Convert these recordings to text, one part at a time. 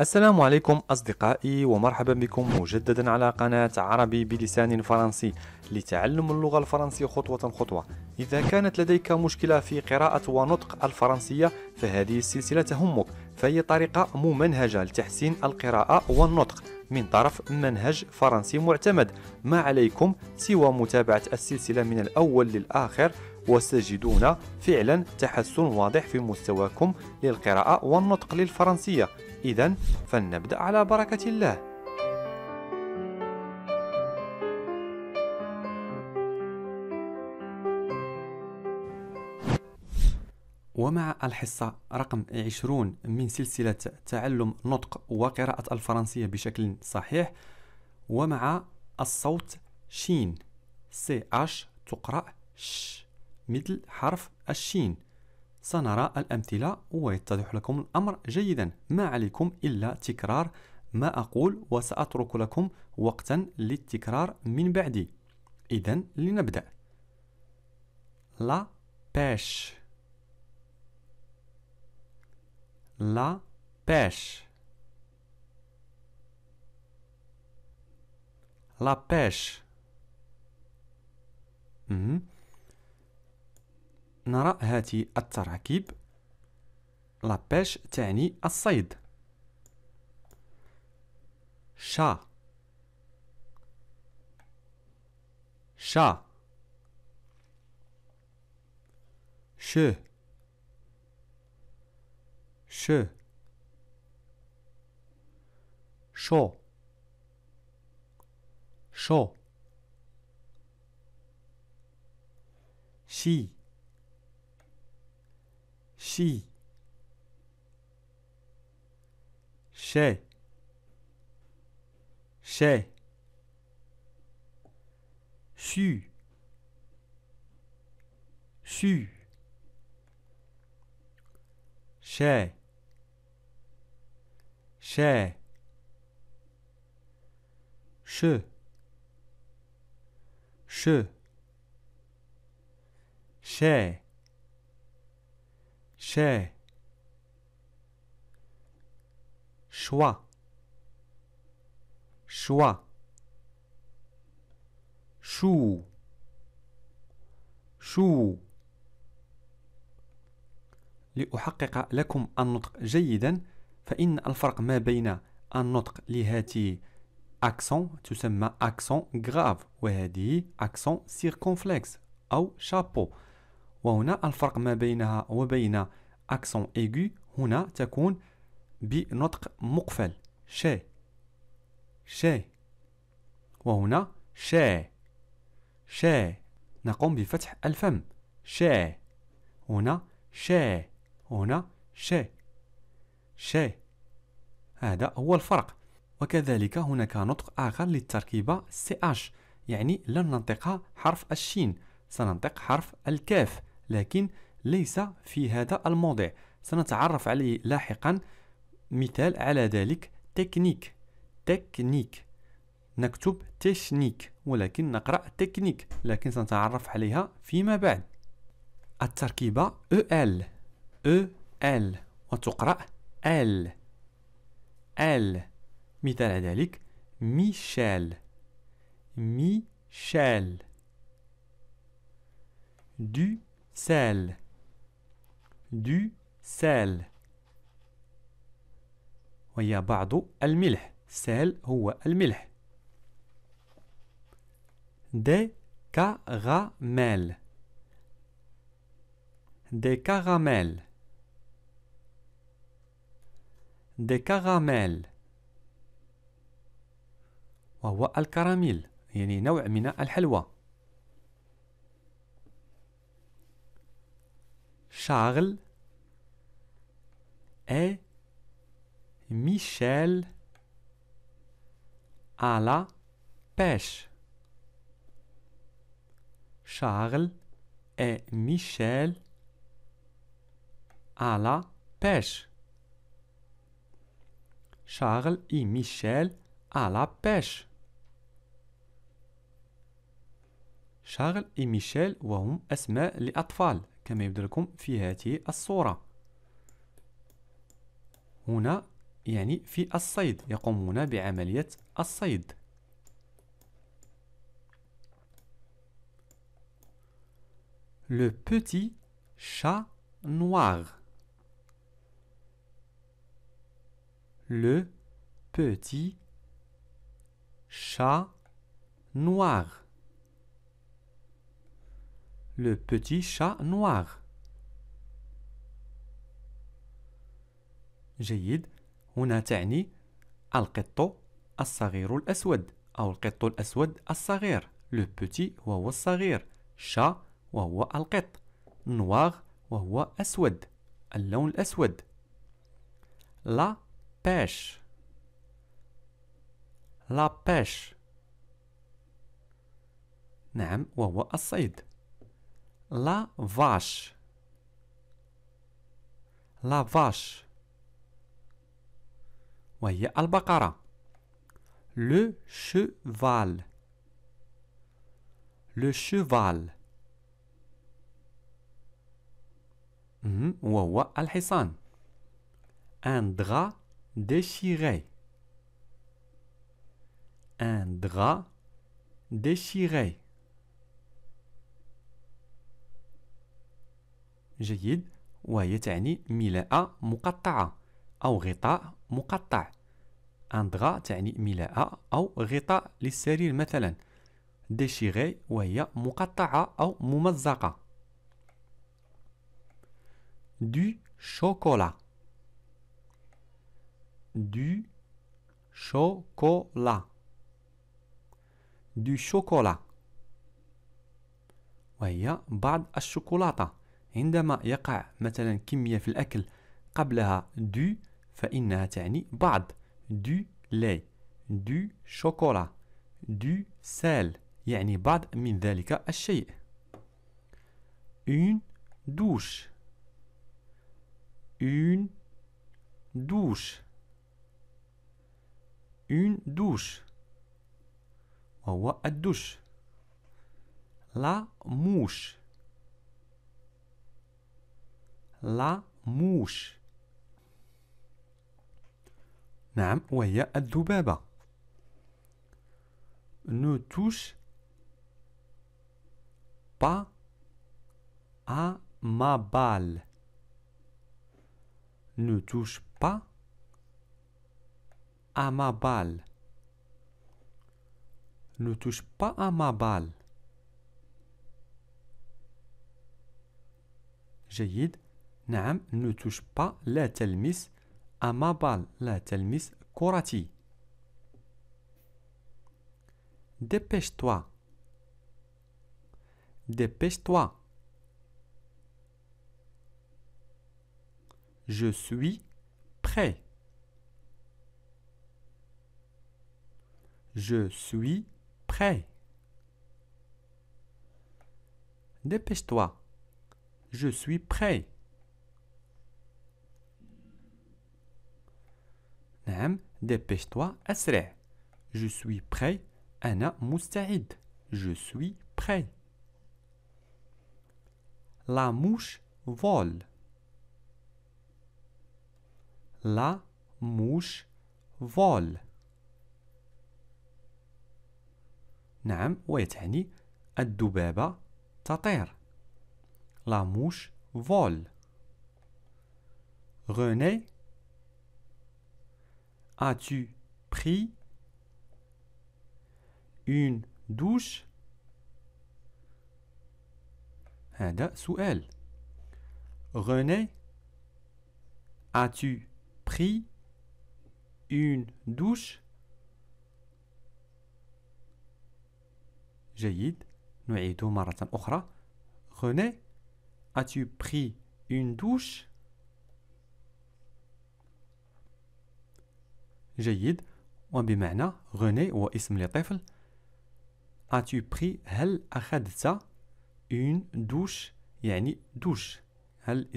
السلام عليكم أصدقائي ومرحبا بكم مجددا على قناة عربي بلسان فرنسي لتعلم اللغة الفرنسية خطوة خطوة إذا كانت لديك مشكلة في قراءة ونطق الفرنسية فهذه السلسلة تهمك فهي طريقة ممنهجة لتحسين القراءة والنطق من طرف منهج فرنسي معتمد ما عليكم سوى متابعة السلسلة من الأول للآخر وستجدون فعلا تحسن واضح في مستواكم للقراءة والنطق للفرنسية إذا فلنبدأ على بركة الله ومع الحصة رقم 20 من سلسلة تعلم نطق وقراءة الفرنسية بشكل صحيح ومع الصوت شين سي اش تقرأ ش مثل حرف الشين سنرى الأمثلة ويتضح لكم الأمر جيدا ما عليكم إلا تكرار ما أقول وسأترك لكم وقتا للتكرار من بعدي إذا لنبدأ لا باش لا باش لا باش نرى هاتي التراكيب لا بيش تعني الصيد شا شا ش ش شو شو شي chi chez chez su su chez chez che che chez شا شوا شوا شو شو لأحقق لكم النطق جيدا فإن الفرق ما بين النطق لهاتي أكسون تسمى أكسون غراف وهذه أكسون سيركونفلكس أو شابو وهنا الفرق ما بينها وبين اكسون ايغو هنا تكون بنطق مقفل شي شي وهنا شي شي نقوم بفتح الفم شي هنا شي هنا شي شي هذا هو الفرق وكذلك هناك نطق آخر للتركيبة سي اش يعني لن ننطقها حرف الشين سننطق حرف الكاف لكن ليس في هذا الموضع سنتعرف عليه لاحقا مثال على ذلك تكنيك تكنيك نكتب تشنيك ولكن نقرأ تكنيك لكن سنتعرف عليها فيما بعد التركيبة EL ال e وتقرأ ال ال مثال ذلك ميشيل ميشيل دو sel du sel وهي بعض الملح سال هو الملح دي كاراميل دي كاراميل دي كاراميل وهو الكراميل يعني نوع من الحلوى Charles et Michel à la pêche. Charles et Michel à la pêche. Charles et Michel à la pêche. Charles et Michel وهم أسماء لأطفال. كما يبدو لكم في هذه الصورة هنا يعني في الصيد يقومون بعملية الصيد le petit chat noir. Le petit chat noir. le petit chat noir جيد هنا تعني القط الصغير الأسود أو القط الأسود الصغير لو بوتي وهو الصغير شا وهو القط نواغ وهو أسود اللون الأسود لا باش لا باش نعم وهو الصيد La vache. La vache. al Albacara Le cheval. Le cheval. Mhm, al الحصان. Un drap déchiré. Un drap déchiré. جيد وهي تعني ملاءة مقطعة أو غطاء مقطع أندغا تعني ملاءة أو غطاء للسرير مثلا ديشيغي وهي مقطعة أو ممزقة دو شوكولا دو شوكولا دو شوكولا وهي بعض الشوكولاتة عندما يقع مثلا كمية في الأكل قبلها دو فإنها تعني بعض دو لي دو شوكولا دو سال يعني بعض من ذلك الشيء اون دوش اون دوش اون دوش وهو الدش لا موش la mouche. نعم وهي الذبابة. Ne touche pas à ma balle. Ne touche pas à ma balle. Ne touche pas à ma balle ne touche pas la telmis à ma balle, la Dépêche-toi. Dépêche-toi. Je suis prêt. Je suis prêt. Dépêche-toi. Je suis prêt. Nam dépêche-toi, asra. Je suis prêt. Ana musta'id. Je suis prêt. La mouche vole. La mouche vole. oué tani, الدبابة tatir. La mouche vole. René As-tu pris une douche hein, Sous elle. René As-tu pris une douche جيد نعيد مرة أخرى René As-tu pris une douche جيد وبمعنى rené هو اسم لطفل as-tu pris une douche يعني douche هل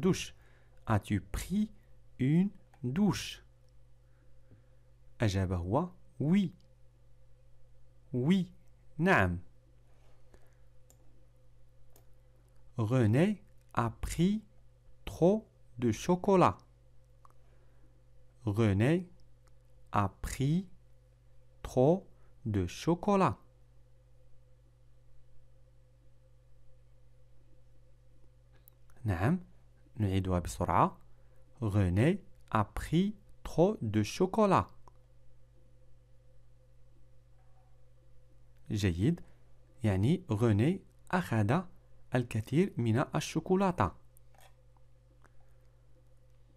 douche as-tu pris une douche أجاب oui oui نعم René a pris trop de chocolat. René a pris trop de chocolat. Non, nous René a pris trop de chocolat. J'ai dit, Yani, René a regardé Al-Kathir Mina de chocolat.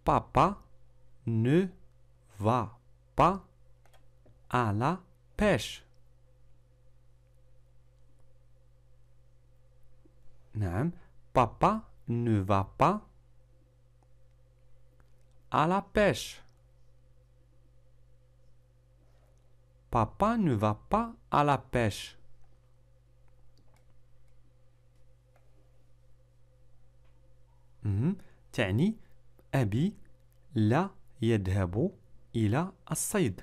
Papa, ne va pas à la pêche. Non, papa ne va pas à la pêche. Papa ne va pas à la pêche. Mhm. Eh يذهب إلى الصيد.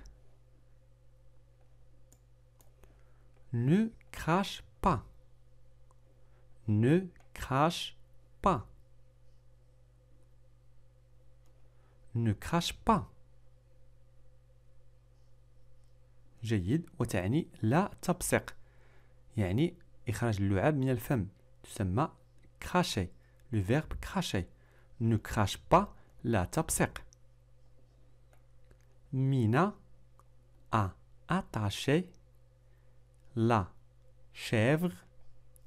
Ne crache pas. Ne crache pas. Ne crache pas. جيد وتعني لا تبصق يعني إخراج اللعاب من الفم تسمى cracher le verbe cracher ne crache pas لا تبصق Mina a attaché la chèvre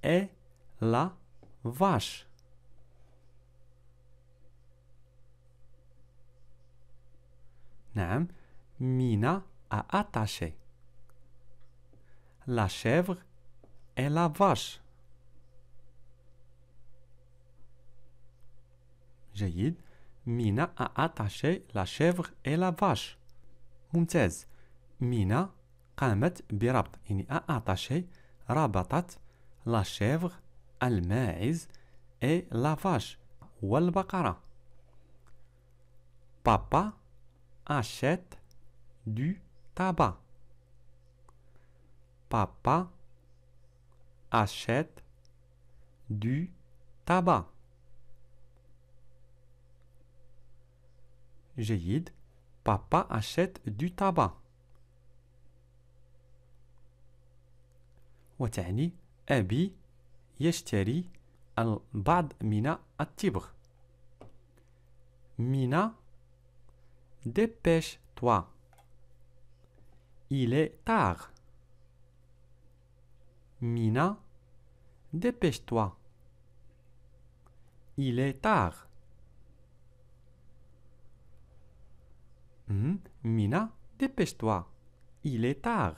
et la vache. Nam, Mina a attaché la chèvre et la vache. dit, Mina a attaché la chèvre et la vache. ممتاز مينا قامت بربط يعني أعطشي ربطت لا شيفغ الماعز اي لافاش والبقرة بابا أشيت دو تابا بابا أشيت دو تابا جيد Papa achète du tabac. وتعني أبي al bad mina atibre. Mina, dépêche-toi. Il est tard. Mina, dépêche-toi. Il est tard. Mmh, Mina, dépêche-toi. Il est tard.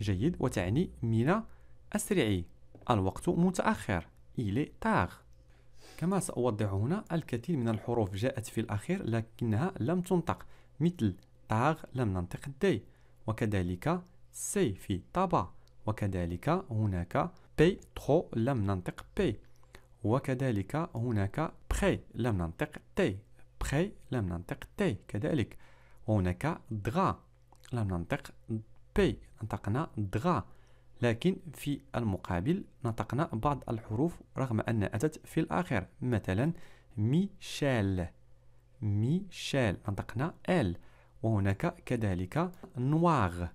جيد وتعني مينا أسرعي الوقت متأخر إلي تاغ كما سأوضح هنا الكثير من الحروف جاءت في الأخير لكنها لم تنطق مثل تاغ لم ننطق دي وكذلك سي في طابا وكذلك هناك بي تخو لم ننطق بي وكذلك هناك بخي لم ننطق تي بخي لم ننطق تي كذلك وهناك دغا لم ننطق بي نطقنا دغا لكن في المقابل نطقنا بعض الحروف رغم أن أتت في الآخر مثلا ميشيل ميشيل نطقنا ال وهناك كذلك نواغ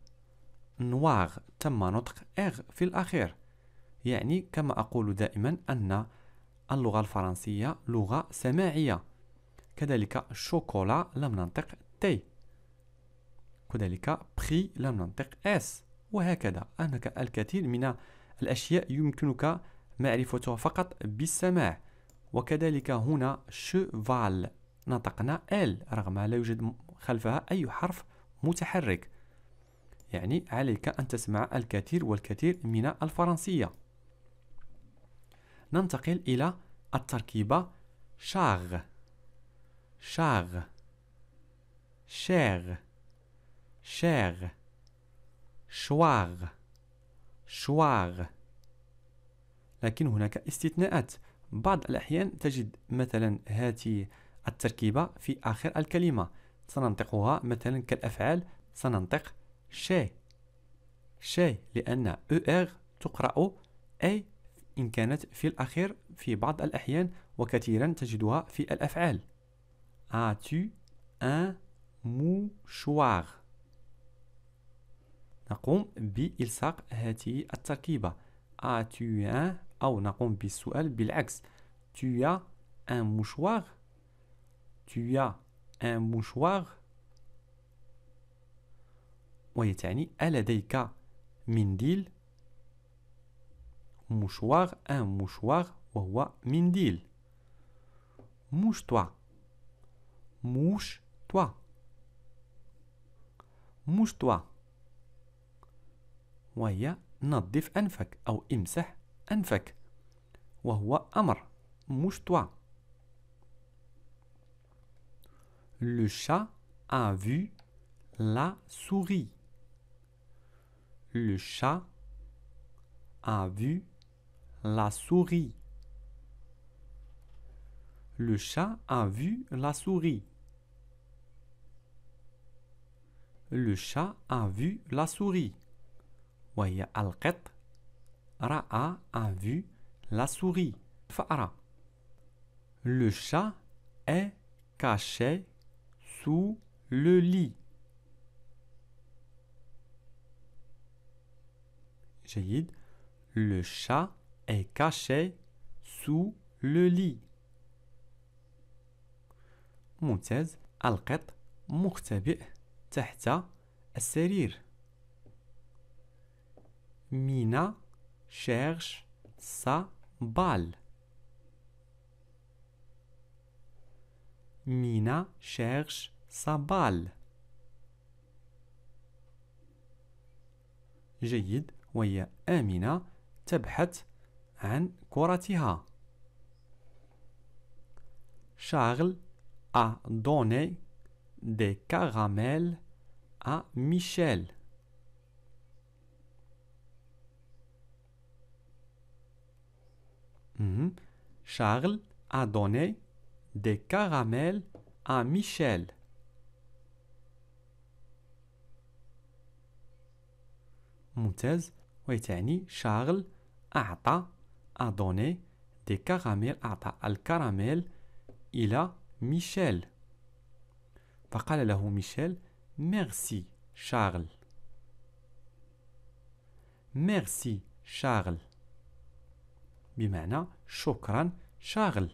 نواغ تم نطق اغ في الأخير يعني كما أقول دائما أن اللغة الفرنسية لغة سماعية كذلك شوكولا لم ننطق تي كذلك بري لم ننطق اس وهكذا هناك الكثير من الأشياء يمكنك معرفتها فقط بالسماع وكذلك هنا شوفال نطقنا ال رغم لا يوجد خلفها أي حرف متحرك يعني عليك أن تسمع الكثير والكثير من الفرنسية ننتقل إلى التركيبة شاغ شاغ شاغ شاغ شواغ شواغ لكن هناك استثناءات بعض الأحيان تجد مثلا هذه التركيبة في آخر الكلمة سننطقها مثلا كالأفعال سننطق شي شي لأن أر تقرأ أي إن كانت في الأخير في بعض الأحيان وكثيرا تجدها في الأفعال As-tu un mouchoir نقوم بإلصاق هذه التركيبة As-tu un أو نقوم بالسؤال بالعكس Tu as un mouchoir Tu as un mouchoir وهي تعني ألديك منديل mouchoir, un mouchoir, wa mindil. Mouche-toi. Mouche-toi. Mouche-toi. وهي نظف anfak, ou امسح anfak. وهو امر. mouche toi Le chat a vu la souris. Le chat a vu la souris. Le chat a vu la souris. Le chat a vu la souris. Voyez القط ra'a a vu la souris. Le chat est caché sous le lit. Le chat est caché sous le lit. ممتاز القط مختبئ تحت السرير مينا شيرش سا بال مينا شيرش سا بال جيد وهي امنه تبحث عن كرتها. Charles a donné des caramels à Michel. Mhm. Charles a donné des caramels à Michel. ممتاز Charles شارل أعطى a donné des caramels أعطى الكراميل إلى ميشيل فقال له ميشيل ميرسي شارل ميرسي شارل بمعنى شكرا شارل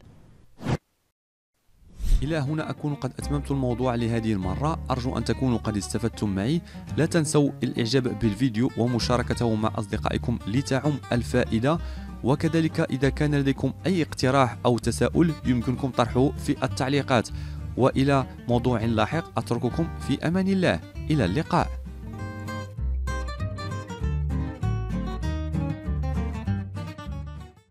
إلى هنا أكون قد أتممت الموضوع لهذه المرة أرجو أن تكونوا قد استفدتم معي لا تنسوا الإعجاب بالفيديو ومشاركته مع أصدقائكم لتعم الفائدة وكذلك إذا كان لديكم أي اقتراح أو تساؤل يمكنكم طرحه في التعليقات وإلى موضوع لاحق أترككم في أمان الله إلى اللقاء